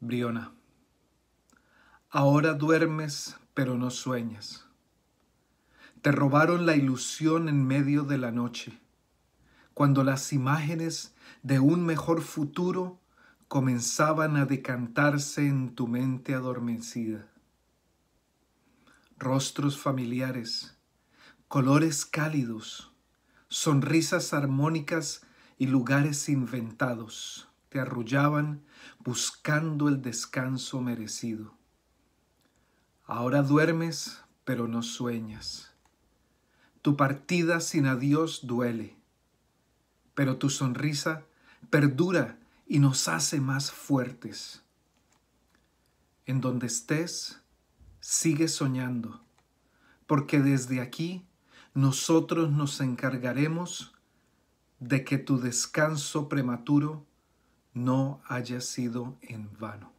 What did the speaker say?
Briona. Ahora duermes, pero no sueñas. Te robaron la ilusión en medio de la noche, cuando las imágenes de un mejor futuro comenzaban a decantarse en tu mente adormecida. Rostros familiares, colores cálidos, sonrisas armónicas y lugares inventados arrullaban buscando el descanso merecido. Ahora duermes, pero no sueñas. Tu partida sin adiós duele, pero tu sonrisa perdura y nos hace más fuertes. En donde estés, sigue soñando, porque desde aquí nosotros nos encargaremos de que tu descanso prematuro no haya sido en vano.